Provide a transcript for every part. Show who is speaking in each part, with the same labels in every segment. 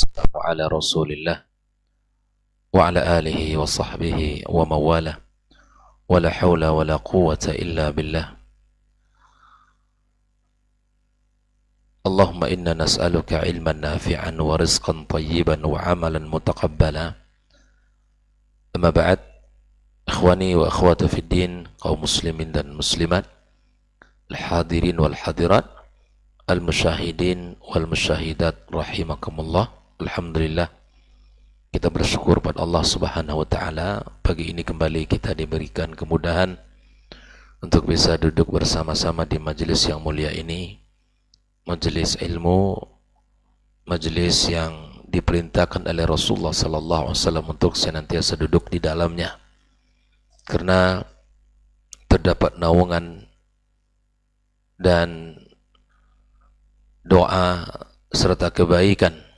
Speaker 1: والسلام على رسول الله وعلى آله وصحبه ومواله ولا حول ولا قوة إلا بالله اللهم إنا نسألك علما نافعا ورزقا طيبا وعملا متقبلا أما بعد إخواني وأخواتي في الدين قوم مسلمين dan الحاضرين والحاضرات المشاهدين والمشاهدات رحمكم الله Alhamdulillah kita bersyukur pada Allah Subhanahu wa taala pagi ini kembali kita diberikan kemudahan untuk bisa duduk bersama-sama di majelis yang mulia ini majelis ilmu majelis yang diperintahkan oleh Rasulullah sallallahu alaihi wasallam untuk senantiasa duduk di dalamnya karena terdapat naungan dan doa serta kebaikan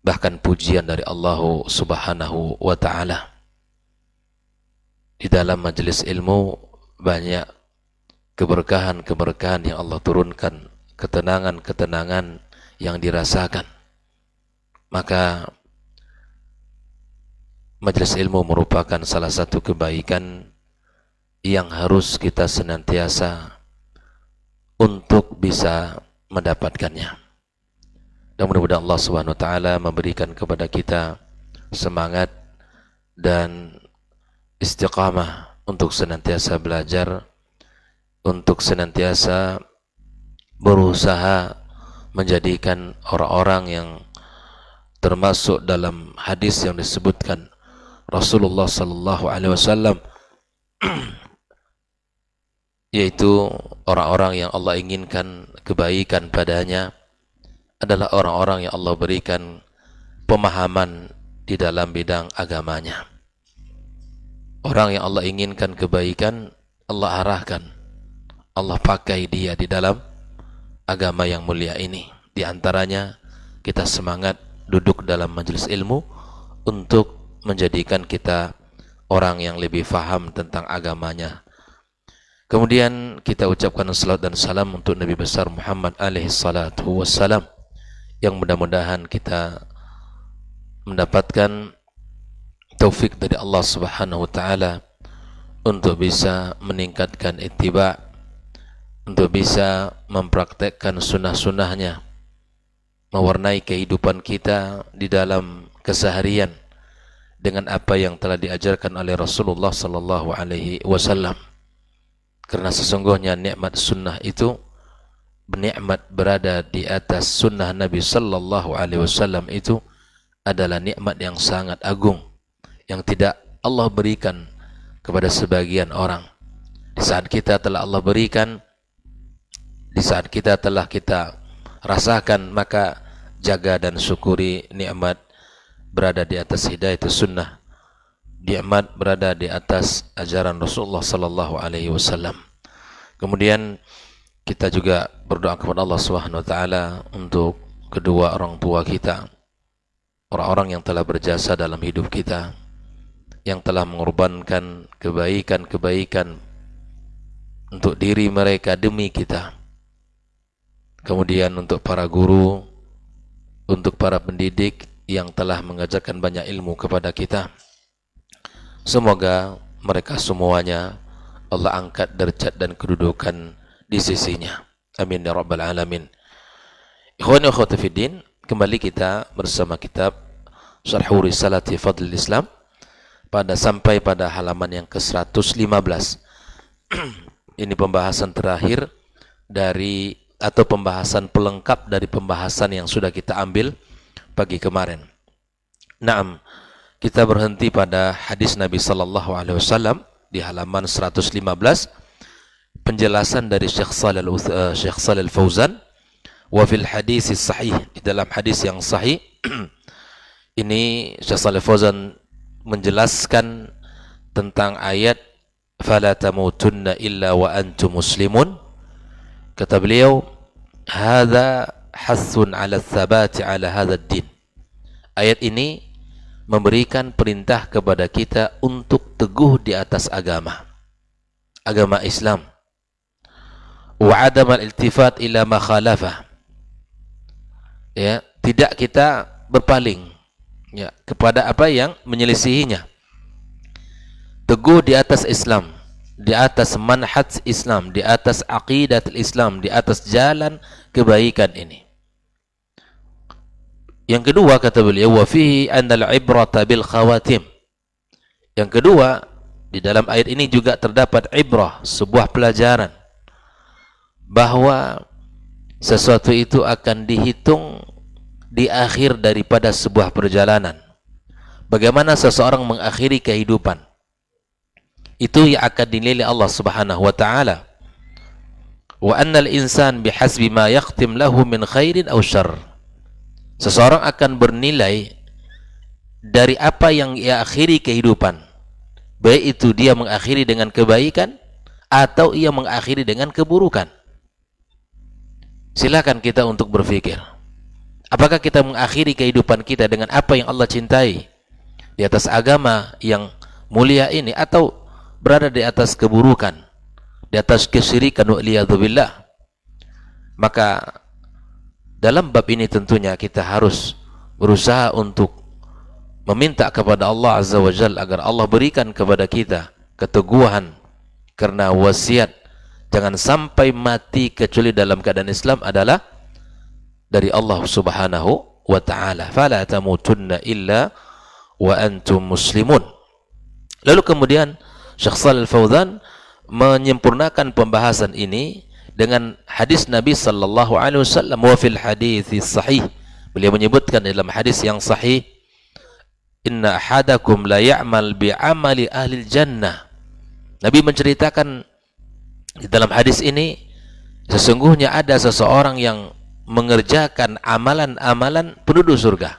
Speaker 1: bahkan pujian dari Allah Subhanahu wa taala. Di dalam majelis ilmu banyak keberkahan-keberkahan yang Allah turunkan, ketenangan-ketenangan yang dirasakan. Maka majelis ilmu merupakan salah satu kebaikan yang harus kita senantiasa untuk bisa mendapatkannya dan mudah-mudahan Allah Subhanahu wa taala memberikan kepada kita semangat dan istiqamah untuk senantiasa belajar untuk senantiasa berusaha menjadikan orang-orang yang termasuk dalam hadis yang disebutkan Rasulullah sallallahu alaihi wasallam yaitu orang-orang yang Allah inginkan kebaikan padanya adalah orang-orang yang Allah berikan pemahaman di dalam bidang agamanya. Orang yang Allah inginkan kebaikan, Allah arahkan. Allah pakai dia di dalam agama yang mulia ini. Di antaranya kita semangat duduk dalam majelis ilmu untuk menjadikan kita orang yang lebih faham tentang agamanya. Kemudian kita ucapkan salat dan salam untuk Nabi besar Muhammad alaihi wassalam yang mudah-mudahan kita mendapatkan taufik dari Allah Subhanahu wa taala untuk bisa meningkatkan ittiba untuk bisa mempraktekkan sunnah-sunnahnya mewarnai kehidupan kita di dalam keseharian dengan apa yang telah diajarkan oleh Rasulullah sallallahu alaihi wasallam karena sesungguhnya nikmat sunnah itu nikmat berada di atas sunnah Nabi Sallallahu Alaihi Wasallam itu adalah nikmat yang sangat agung yang tidak Allah berikan kepada sebagian orang. Di saat kita telah Allah berikan, di saat kita telah kita rasakan, maka jaga dan syukuri nikmat berada di atas hidayah itu sunnah. Nikmat berada di atas ajaran Rasulullah Sallallahu Alaihi Wasallam. Kemudian kita juga berdoa kepada Allah Subhanahu wa taala untuk kedua orang tua kita, orang-orang yang telah berjasa dalam hidup kita, yang telah mengorbankan kebaikan-kebaikan untuk diri mereka demi kita. Kemudian untuk para guru, untuk para pendidik yang telah mengajarkan banyak ilmu kepada kita. Semoga mereka semuanya Allah angkat derajat dan kedudukan di sisinya. Amin ya rabbal alamin. Ikhwan wa fiddin, kembali kita bersama kitab Syarh Risalati Fadlil Islam pada sampai pada halaman yang ke-115. Ini pembahasan terakhir dari atau pembahasan pelengkap dari pembahasan yang sudah kita ambil pagi kemarin. Naam, kita berhenti pada hadis Nabi sallallahu alaihi wasallam di halaman 115 penjelasan dari Syekh Shalal uh, eh, Syekh Shalal Fauzan wa fil hadis sahih di dalam hadis yang sahih ini Syekh Shalal Fauzan menjelaskan tentang ayat fala tamutunna illa wa antum muslimun kata beliau hadza hasun ala thabati ala hadha din ayat ini memberikan perintah kepada kita untuk teguh di atas agama agama Islam wa adam iltifat ila Ya, tidak kita berpaling ya kepada apa yang menyelisihinya. Teguh di atas Islam, di atas manhaj Islam, di atas aqidat Islam, di atas jalan kebaikan ini. Yang kedua kata beliau wa fihi annal ibrata bil khawatim. Yang kedua di dalam ayat ini juga terdapat ibrah, sebuah pelajaran bahwa sesuatu itu akan dihitung di akhir daripada sebuah perjalanan. Bagaimana seseorang mengakhiri kehidupan? Itu yang akan dinilai Allah Subhanahu wa taala. Wa annal insan bihasbi ma yaqtim lahu min khairin aw syarr. Seseorang akan bernilai dari apa yang ia akhiri kehidupan. Baik itu dia mengakhiri dengan kebaikan atau ia mengakhiri dengan keburukan silakan kita untuk berpikir. Apakah kita mengakhiri kehidupan kita dengan apa yang Allah cintai di atas agama yang mulia ini atau berada di atas keburukan, di atas kesyirikan wa'liyadzubillah. Maka dalam bab ini tentunya kita harus berusaha untuk meminta kepada Allah Azza wa Jal agar Allah berikan kepada kita keteguhan karena wasiat jangan sampai mati kecuali dalam keadaan Islam adalah dari Allah Subhanahu wa taala. Fala tamutunna illa wa antum muslimun. Lalu kemudian Syekh Shalal Fauzan menyempurnakan pembahasan ini dengan hadis Nabi sallallahu alaihi wasallam wa fil hadis sahih. Beliau menyebutkan dalam hadis yang sahih Inna ahadakum la ya'mal bi amali ahli jannah. Nabi menceritakan di dalam hadis ini sesungguhnya ada seseorang yang mengerjakan amalan-amalan penduduk surga.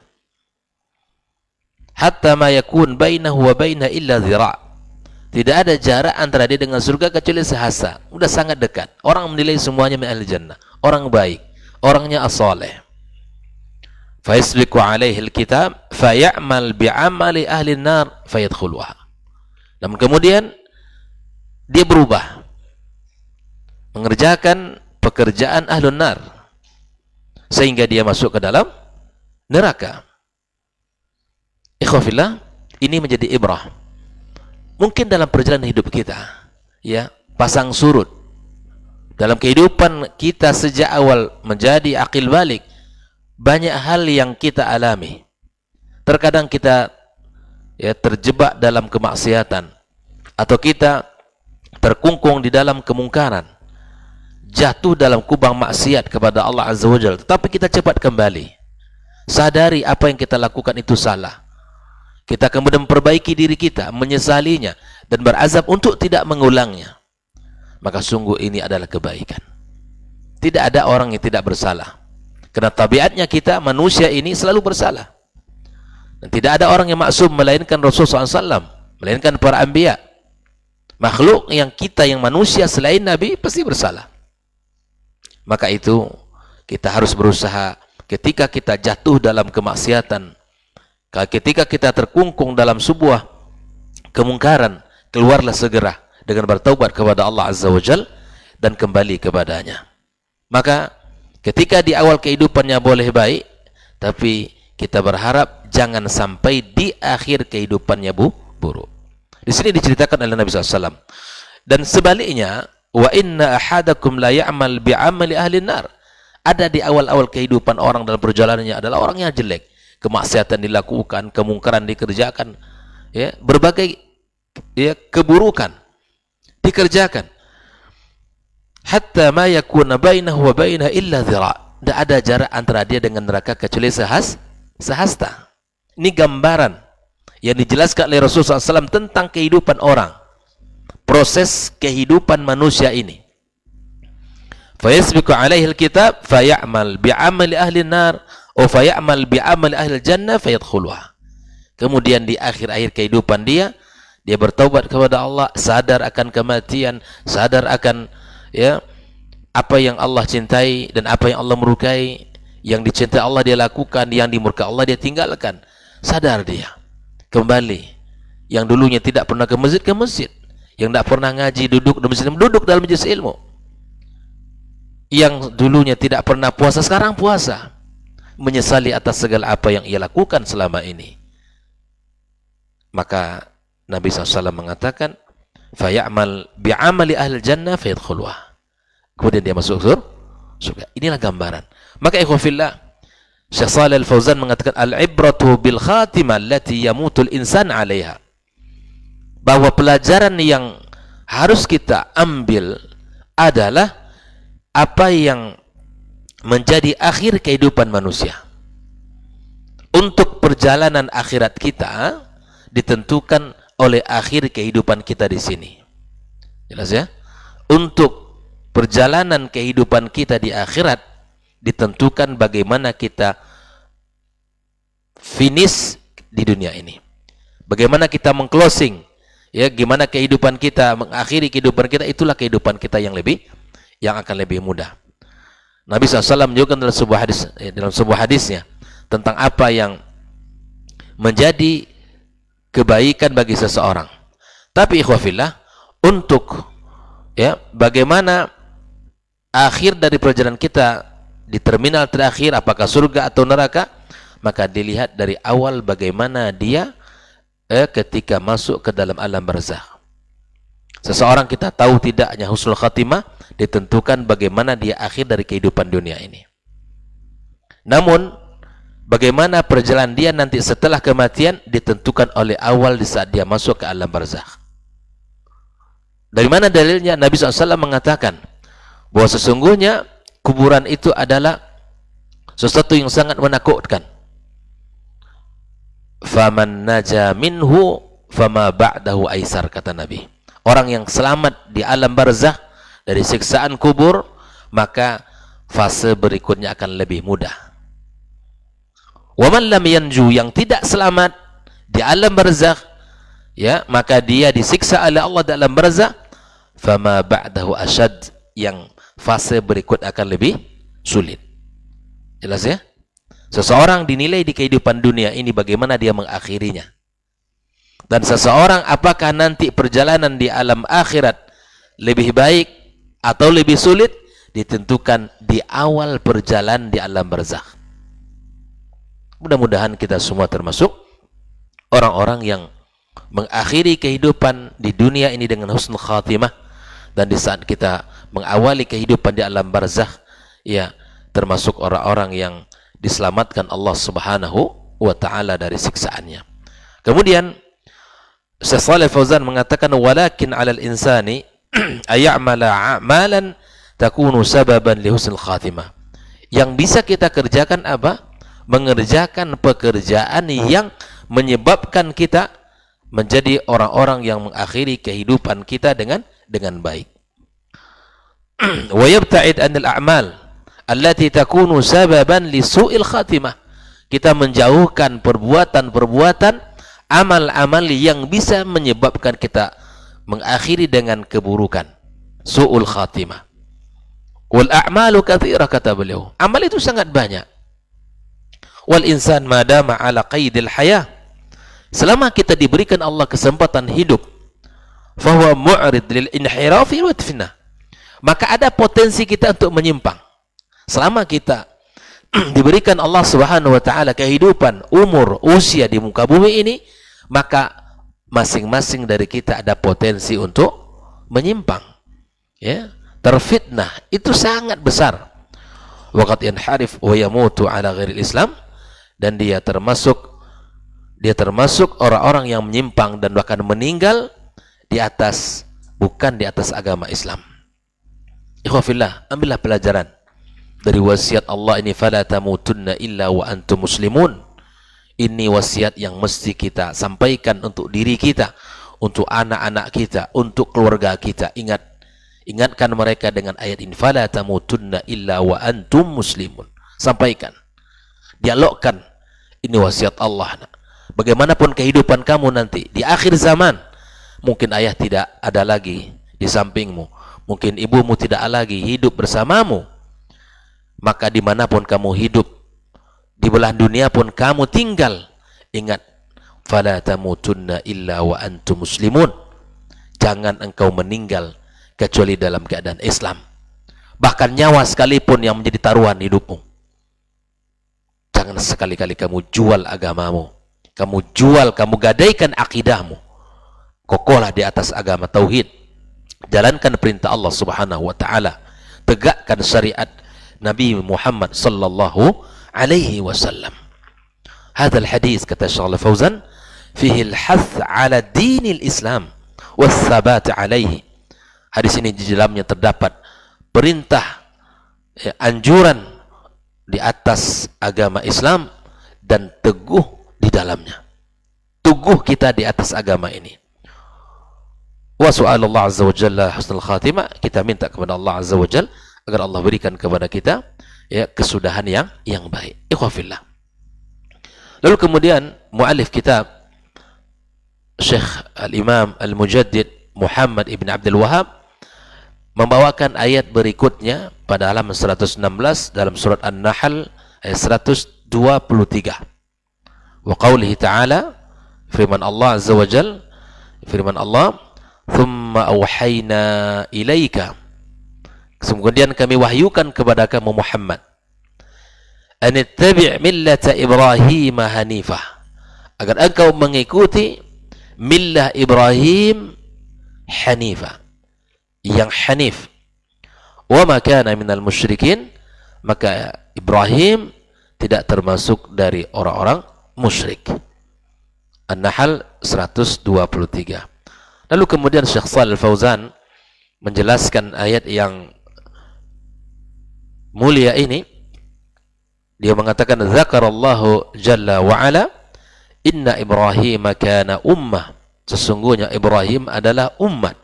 Speaker 1: Hatta ma yakun bainahu wa baina illa zira Tidak ada jarak antara dia dengan surga kecuali sehasa. sudah sangat dekat. Orang menilai semuanya min ahli jannah. Orang baik, orangnya as-saleh. Faisbiqu alaihi al-kitab bi bi'amali ahli an-nar fayadkhuluha. namun kemudian dia berubah mengerjakan pekerjaan ahlun nar sehingga dia masuk ke dalam neraka ikhwafillah ini menjadi ibrah mungkin dalam perjalanan hidup kita ya pasang surut dalam kehidupan kita sejak awal menjadi akil balik banyak hal yang kita alami terkadang kita ya terjebak dalam kemaksiatan atau kita terkungkung di dalam kemungkaran jatuh dalam kubang maksiat kepada Allah Azza wa Jal. Tetapi kita cepat kembali. Sadari apa yang kita lakukan itu salah. Kita kemudian memperbaiki diri kita, menyesalinya, dan berazab untuk tidak mengulangnya. Maka sungguh ini adalah kebaikan. Tidak ada orang yang tidak bersalah. Karena tabiatnya kita, manusia ini selalu bersalah. Dan tidak ada orang yang maksum melainkan Rasulullah SAW. Melainkan para ambiya. Makhluk yang kita, yang manusia selain Nabi, pasti bersalah. Maka itu kita harus berusaha ketika kita jatuh dalam kemaksiatan, ketika kita terkungkung dalam sebuah kemungkaran, keluarlah segera dengan bertaubat kepada Allah Azza wa Jal dan kembali kepadanya. Maka ketika di awal kehidupannya boleh baik, tapi kita berharap jangan sampai di akhir kehidupannya bu, buruk. Di sini diceritakan oleh Nabi SAW. Dan sebaliknya, Wa inna ahadakum la ya'mal bi'amali ahli nar. Ada di awal-awal kehidupan orang dalam perjalanannya adalah orang yang jelek. Kemaksiatan dilakukan, kemungkaran dikerjakan, ya, berbagai ya, keburukan dikerjakan. Hatta ma yakuna bainahu wa bainaha illa dhira. Tidak ada jarak antara dia dengan neraka kecuali sehas, sehasta. Ini gambaran yang dijelaskan oleh Rasulullah SAW tentang kehidupan orang proses kehidupan manusia ini. Fayasbiqu alaihi alkitab fayamal bi'amali ahli nar wa fayamal bi'amali ahli jannah fayadkhuluha. Kemudian di akhir-akhir kehidupan dia dia bertaubat kepada Allah, sadar akan kematian, sadar akan ya apa yang Allah cintai dan apa yang Allah merukai, yang dicintai Allah dia lakukan, yang dimurka Allah dia tinggalkan. Sadar dia. Kembali yang dulunya tidak pernah ke masjid ke masjid yang tidak pernah ngaji duduk di duduk dalam majelis ilmu yang dulunya tidak pernah puasa sekarang puasa menyesali atas segala apa yang ia lakukan selama ini maka Nabi SAW mengatakan fayamal bi'amali ahli jannah fayadkhuluha kemudian dia masuk surga inilah gambaran maka ikhwafillah Syekh Salih Al-Fauzan mengatakan al-ibratu bil khatimah allati yamutul insan 'alaiha bahwa pelajaran yang harus kita ambil adalah apa yang menjadi akhir kehidupan manusia. Untuk perjalanan akhirat kita ditentukan oleh akhir kehidupan kita di sini. Jelas ya? Untuk perjalanan kehidupan kita di akhirat ditentukan bagaimana kita finish di dunia ini. Bagaimana kita mengclosing ya gimana kehidupan kita mengakhiri kehidupan kita itulah kehidupan kita yang lebih yang akan lebih mudah Nabi SAW menunjukkan dalam sebuah hadis eh, dalam sebuah hadisnya tentang apa yang menjadi kebaikan bagi seseorang tapi ikhwafillah untuk ya bagaimana akhir dari perjalanan kita di terminal terakhir apakah surga atau neraka maka dilihat dari awal bagaimana dia eh, ketika masuk ke dalam alam barzakh. Seseorang kita tahu tidaknya husnul khatimah ditentukan bagaimana dia akhir dari kehidupan dunia ini. Namun bagaimana perjalanan dia nanti setelah kematian ditentukan oleh awal di saat dia masuk ke alam barzakh. Dari mana dalilnya Nabi SAW mengatakan bahwa sesungguhnya kuburan itu adalah sesuatu yang sangat menakutkan faman naja minhu fama ba'dahu aisar kata Nabi orang yang selamat di alam barzah dari siksaan kubur maka fase berikutnya akan lebih mudah waman lam yanju yang tidak selamat di alam barzah ya maka dia disiksa oleh Allah dalam barzah fama ba'dahu asyad yang fase berikut akan lebih sulit jelas ya Seseorang dinilai di kehidupan dunia ini bagaimana dia mengakhirinya. Dan seseorang apakah nanti perjalanan di alam akhirat lebih baik atau lebih sulit ditentukan di awal perjalanan di alam barzakh. Mudah-mudahan kita semua termasuk orang-orang yang mengakhiri kehidupan di dunia ini dengan husnul khatimah dan di saat kita mengawali kehidupan di alam barzakh ya termasuk orang-orang yang diselamatkan Allah Subhanahu wa taala dari siksaannya. Kemudian Syekh Shalih Fauzan mengatakan walakin 'alal insani ayamala amalan takunu sababan li husnul khatimah. Yang bisa kita kerjakan apa? Mengerjakan pekerjaan yang menyebabkan kita menjadi orang-orang yang mengakhiri kehidupan kita dengan dengan baik. Wa yabta'id 'anil a'mal allati takunu sababan li su'il khatimah. Kita menjauhkan perbuatan-perbuatan amal-amal yang bisa menyebabkan kita mengakhiri dengan keburukan. Su'ul khatimah. Wal a'malu kathirah kata beliau. Amal itu sangat banyak. Wal insan madama ala qaidil hayah. Selama kita diberikan Allah kesempatan hidup, fahuwa mu'rid lil inhirafi wa Maka ada potensi kita untuk menyimpang. Selama kita diberikan Allah Subhanahu wa taala kehidupan, umur, usia di muka bumi ini, maka masing-masing dari kita ada potensi untuk menyimpang. Ya, terfitnah itu sangat besar. Waqat yanharif wa yamutu ala ghairil Islam dan dia termasuk dia termasuk orang-orang yang menyimpang dan bahkan meninggal di atas bukan di atas agama Islam. Ikhwafillah, ambillah pelajaran dari wasiat Allah ini fala tamutunna illa wa antum muslimun. Ini wasiat yang mesti kita sampaikan untuk diri kita, untuk anak-anak kita, untuk keluarga kita. Ingat ingatkan mereka dengan ayat ini fala tamutunna illa wa antum muslimun. Sampaikan. Dialogkan ini wasiat Allah. Bagaimanapun kehidupan kamu nanti di akhir zaman, mungkin ayah tidak ada lagi di sampingmu, mungkin ibumu tidak lagi hidup bersamamu maka dimanapun kamu hidup di belahan dunia pun kamu tinggal ingat fala tamutunna illa wa antum muslimun jangan engkau meninggal kecuali dalam keadaan Islam bahkan nyawa sekalipun yang menjadi taruhan hidupmu jangan sekali-kali kamu jual agamamu kamu jual kamu gadaikan akidahmu Kokolah di atas agama tauhid jalankan perintah Allah Subhanahu wa taala tegakkan syariat Nabi Muhammad sallallahu alaihi wasallam. هذا الحديث kata Syekh Fauzan فيه الحث على دين الإسلام والثبات عليه. Hadis ini di dalamnya terdapat perintah ya, anjuran di atas agama Islam dan teguh di dalamnya. Teguh kita di atas agama ini. Wa su'alallah azza wa jalla husnul khatimah. Kita minta kepada Allah azza wa jalla agar Allah berikan kepada kita ya kesudahan yang yang baik. Ikhwafillah. Lalu kemudian mualif kitab Syekh Al-Imam Al-Mujaddid Muhammad Ibn Abdul Wahab membawakan ayat berikutnya pada halaman 116 dalam surat An-Nahl ayat 123. Wa qawlihi ta'ala firman Allah Azza wa Jal firman Allah ثم أوحينا إليك Kemudian kami wahyukan kepada kamu Muhammad. Anittabi' millata Ibrahim hanifah. Agar engkau mengikuti millah Ibrahim hanifah. Yang hanif. Wa makana minal musyrikin. Maka Ibrahim tidak termasuk dari orang-orang musyrik. An-Nahl 123. Lalu kemudian Syekh Shalal Fauzan menjelaskan ayat yang mulia ini dia mengatakan zakarallahu jalla wa ala inna ibrahim kana ummah sesungguhnya Ibrahim adalah umat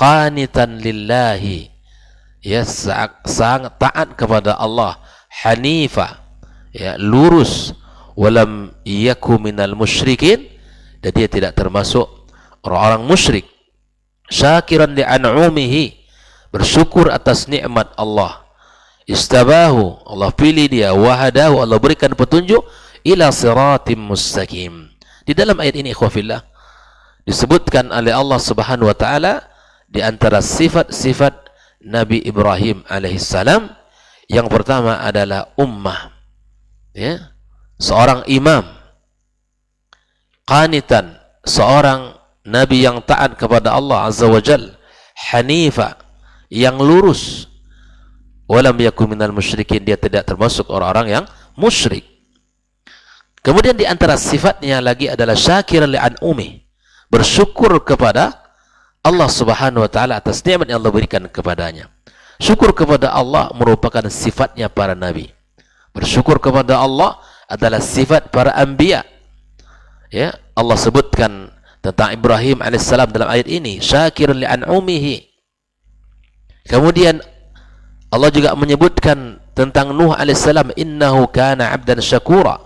Speaker 1: qanitan lillahi ya sangat taat kepada Allah hanifa ya lurus walam yaku minal musyrikin dan dia tidak termasuk orang-orang musyrik syakiran li an'umihi bersyukur atas nikmat Allah istabahu Allah pilih dia wahadahu Allah berikan petunjuk ila siratim mustaqim di dalam ayat ini ikhwafillah disebutkan oleh Allah Subhanahu wa taala di antara sifat-sifat Nabi Ibrahim alaihissalam yang pertama adalah ummah ya seorang imam qanitan seorang nabi yang taat kepada Allah azza wajal hanifa yang lurus Walam yakum minal musyrikin dia tidak termasuk orang-orang yang musyrik. Kemudian di antara sifatnya lagi adalah syakir li'an an'umi. Bersyukur kepada Allah Subhanahu wa taala atas nikmat yang Allah berikan kepadanya. Syukur kepada Allah merupakan sifatnya para nabi. Bersyukur kepada Allah adalah sifat para anbiya. Ya, Allah sebutkan tentang Ibrahim alaihissalam dalam ayat ini, syakir li'an umihi. Kemudian Allah juga menyebutkan tentang Nuh alaihissalam innahu kana abdan syakura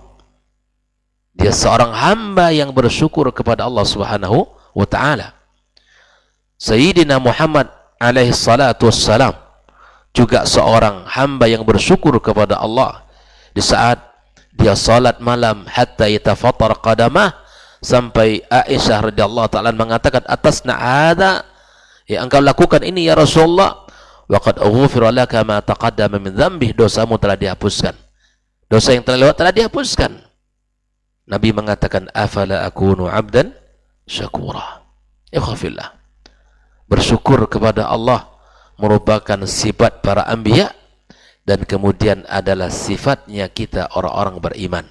Speaker 1: dia seorang hamba yang bersyukur kepada Allah subhanahu wa ta'ala Sayyidina Muhammad alaihissalatu wassalam juga seorang hamba yang bersyukur kepada Allah di saat dia salat malam hatta yatafatar qadamah sampai Aisyah radhiyallahu taala mengatakan atas na'ada ya engkau lakukan ini ya Rasulullah Waqad ughfira laka ma taqaddama min dzambih, dosamu telah dihapuskan. Dosa yang telah lewat telah dihapuskan. Nabi mengatakan afala akunu abdan syakura. Ikhafillah. Ya bersyukur kepada Allah merupakan sifat para anbiya dan kemudian adalah sifatnya kita orang-orang beriman.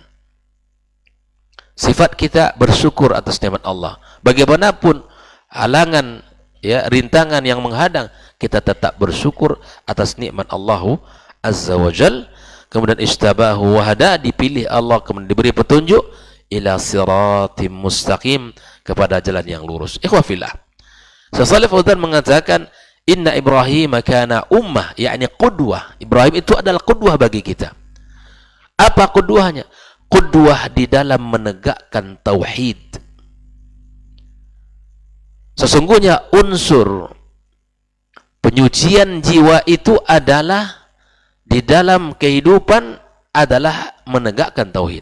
Speaker 1: Sifat kita bersyukur atas nikmat Allah. Bagaimanapun halangan ya rintangan yang menghadang kita tetap bersyukur atas nikmat Allah Azza wa Jal kemudian istabahu wahada dipilih Allah kemudian diberi petunjuk ila siratim mustaqim kepada jalan yang lurus ikhwafillah Sesalif Fauzan mengatakan inna Ibrahim kana ummah yakni qudwah Ibrahim itu adalah qudwah bagi kita apa qudwahnya qudwah di dalam menegakkan tauhid sesungguhnya unsur penyucian jiwa itu adalah di dalam kehidupan adalah menegakkan tauhid.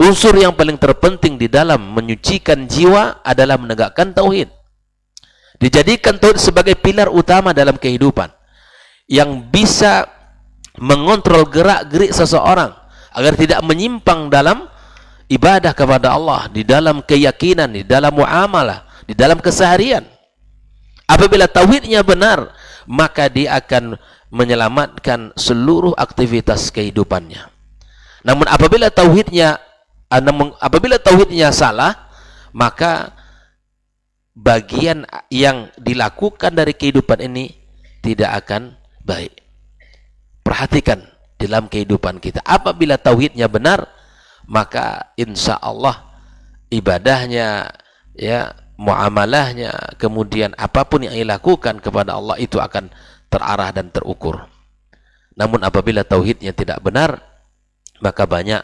Speaker 1: Unsur yang paling terpenting di dalam menyucikan jiwa adalah menegakkan tauhid. Dijadikan tauhid sebagai pilar utama dalam kehidupan yang bisa mengontrol gerak-gerik seseorang agar tidak menyimpang dalam ibadah kepada Allah, di dalam keyakinan, di dalam muamalah, di dalam keseharian. Apabila tauhidnya benar, maka dia akan menyelamatkan seluruh aktivitas kehidupannya. Namun apabila tauhidnya eh, apabila tauhidnya salah, maka bagian yang dilakukan dari kehidupan ini tidak akan baik. Perhatikan dalam kehidupan kita. Apabila tauhidnya benar, maka insya Allah ibadahnya, ya muamalahnya, kemudian apapun yang ia lakukan kepada Allah itu akan terarah dan terukur. Namun apabila tauhidnya tidak benar, maka banyak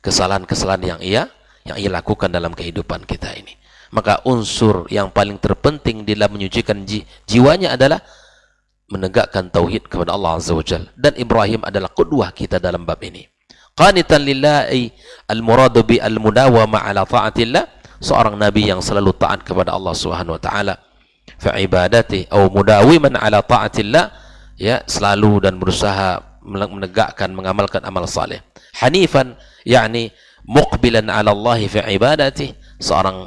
Speaker 1: kesalahan-kesalahan yang ia yang ia lakukan dalam kehidupan kita ini. Maka unsur yang paling terpenting dalam menyucikan ji, jiwanya adalah menegakkan tauhid kepada Allah Azza wa Jal. Dan Ibrahim adalah kedua kita dalam bab ini. Qanitan lillahi al-muradu bi al-mudawama ala ta'atillah seorang nabi yang selalu taat kepada Allah Subhanahu wa taala fa ibadati au mudawiman ala taatillah ya selalu dan berusaha menegakkan mengamalkan amal saleh hanifan yakni muqbilan ala Allah fi ibadati seorang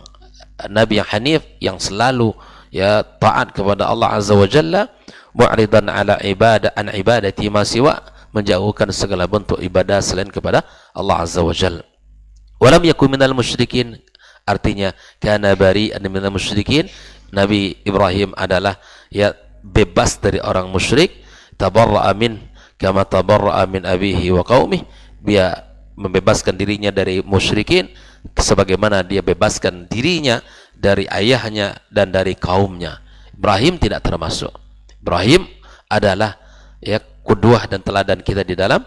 Speaker 1: nabi yang hanif yang selalu ya taat kepada Allah azza wa jalla mu'ridan ala ibadah an ibadati ma siwa menjauhkan segala bentuk ibadah selain kepada Allah azza wa jalla walam yakun minal musyrikin Artinya karena bari minal musyrikin. Nabi Ibrahim adalah ya bebas dari orang musyrik, tabarra'a amin kama tabarra'a amin abihi wa qaumih. Dia membebaskan dirinya dari musyrikin sebagaimana dia bebaskan dirinya dari ayahnya dan dari kaumnya. Ibrahim tidak termasuk. Ibrahim adalah ya kuduah dan teladan kita di dalam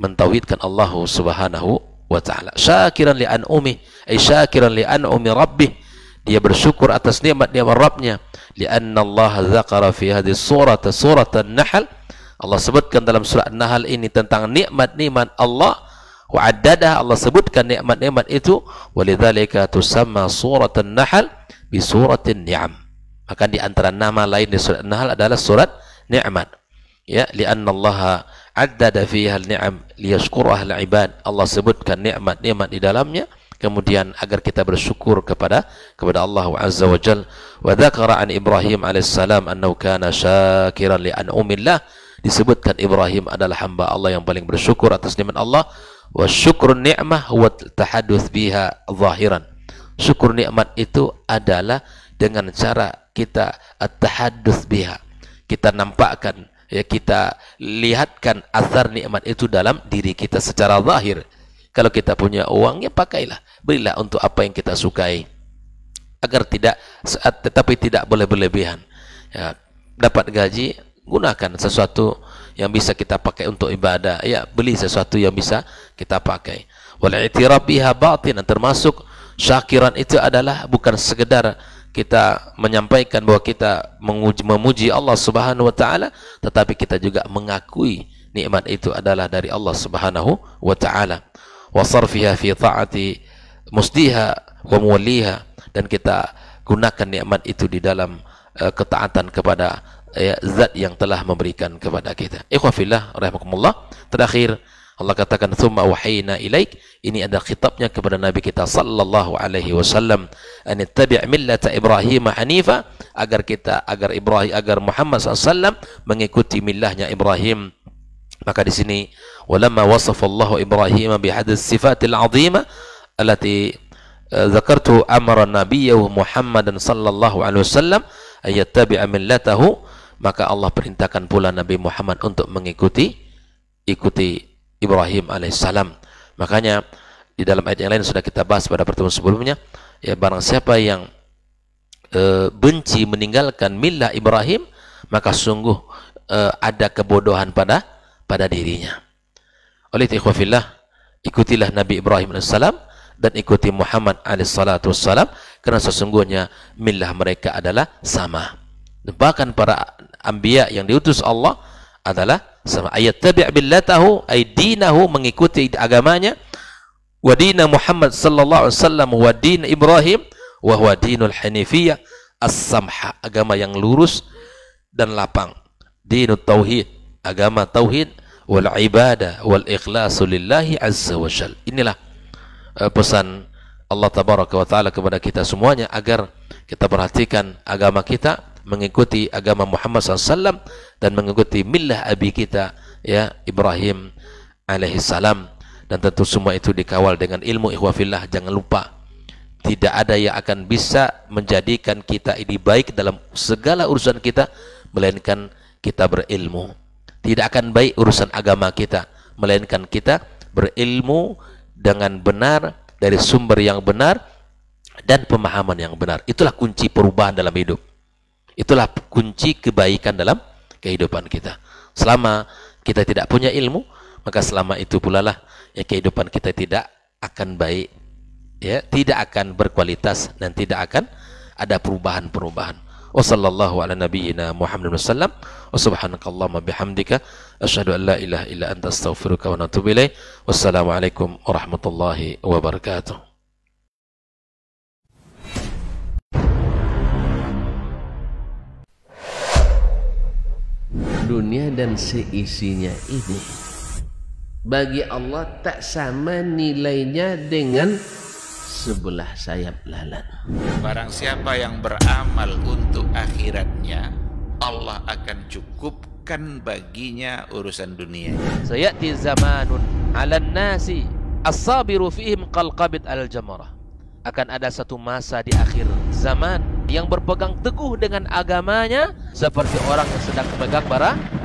Speaker 1: mentauhidkan Allah Subhanahu wa taala syakiran li an umi ay syakiran li an umi rabbih dia bersyukur atas nikmat nikmat Rabbnya lianna Allah zakara fi hadis surat surat an-nahl Allah sebutkan dalam surat Nahl ini tentang nikmat-nikmat Allah wa addadah Allah sebutkan nikmat-nikmat itu walidzalika tusamma surat an-nahl bi suratin ni'am maka di antara nama lain di surat Nahl adalah surat nikmat ya lianna Allah addada fiha ni'am liyashkuru ahli ibad Allah sebutkan nikmat-nikmat di dalamnya kemudian agar kita bersyukur kepada kepada Allah Azza wa Jal wa dzakara an Ibrahim alaihissalam annahu kana syakiran li an'umillah disebutkan Ibrahim adalah hamba Allah yang paling bersyukur atas nikmat Allah wa syukrun ni'mah wa tahadduts biha zahiran syukur nikmat itu adalah dengan cara kita at biha kita nampakkan ya kita lihatkan azhar nikmat itu dalam diri kita secara zahir kalau kita punya uang ya pakailah berilah untuk apa yang kita sukai agar tidak saat tetapi tidak boleh berlebihan ya, dapat gaji gunakan sesuatu yang bisa kita pakai untuk ibadah ya beli sesuatu yang bisa kita pakai wal i'tiraf biha batin termasuk syakiran itu adalah bukan sekedar kita menyampaikan bahwa kita menguji, memuji Allah Subhanahu wa taala tetapi kita juga mengakui nikmat itu adalah dari Allah Subhanahu wa taala wa sarfiha fi ta'ati musdiha wa muwalliha dan kita gunakan nikmat itu di dalam uh, ketaatan kepada uh, zat yang telah memberikan kepada kita ikhwah fillah rahimakumullah terakhir Allah katakan thumma wahayna ilaik ini ada khitabnya kepada nabi kita sallallahu alaihi wasallam an ittabi' millata ibrahim hanifa agar kita agar Ibrahim agar Muhammad sallallahu mengikuti millahnya Ibrahim maka di sini walamma wasafa Allah Ibrahim bi hadis sifatil azima allati eh, zakartu amara nabiyahu Muhammadan sallallahu alaihi wasallam ayattabi'a millatahu maka Allah perintahkan pula Nabi Muhammad untuk mengikuti ikuti Ibrahim alaihissalam. Makanya di dalam ayat yang lain sudah kita bahas pada pertemuan sebelumnya, ya barang siapa yang e, benci meninggalkan milah Ibrahim, maka sungguh e, ada kebodohan pada pada dirinya. Oleh itu ikhwafillah, ikutilah Nabi Ibrahim alaihissalam dan ikuti Muhammad alaihissalatu wassalam karena sesungguhnya milah mereka adalah sama. Bahkan para ambia yang diutus Allah adalah sama ayat tabi' billatahu ay dinahu mengikuti agamanya wa dina Muhammad sallallahu alaihi wasallam wa din Ibrahim wa huwa dinul hanifiyah as-samha agama yang lurus dan lapang dinut tauhid agama tauhid wal ibadah wal ikhlasu lillahi azza wa jal inilah uh, pesan Allah tabaraka wa taala kepada kita semuanya agar kita perhatikan agama kita mengikuti agama Muhammad SAW dan mengikuti milah abi kita ya Ibrahim alaihissalam dan tentu semua itu dikawal dengan ilmu ikhwafillah jangan lupa tidak ada yang akan bisa menjadikan kita ini baik dalam segala urusan kita melainkan kita berilmu tidak akan baik urusan agama kita melainkan kita berilmu dengan benar dari sumber yang benar dan pemahaman yang benar itulah kunci perubahan dalam hidup Itulah kunci kebaikan dalam kehidupan kita. Selama kita tidak punya ilmu, maka selama itu pula lah ya kehidupan kita tidak akan baik. Ya, tidak akan berkualitas dan tidak akan ada perubahan-perubahan. Wassallallahu ala nabiyyina Muhammad sallam wa subhanakallahumma bihamdika asyhadu an la ilaha illa anta astaghfiruka wa atubu ilaik. Wassalamualaikum warahmatullahi wabarakatuh. dunia dan seisinya ini bagi Allah tak sama nilainya dengan sebelah sayap lalat. Barang siapa yang beramal untuk akhiratnya, Allah akan cukupkan baginya urusan dunia. Sayati zamanun 'alan nasi as-sabiru fihim qalqabit al-jamarah akan ada satu masa di akhir zaman yang berpegang teguh dengan agamanya seperti orang yang sedang memegang bara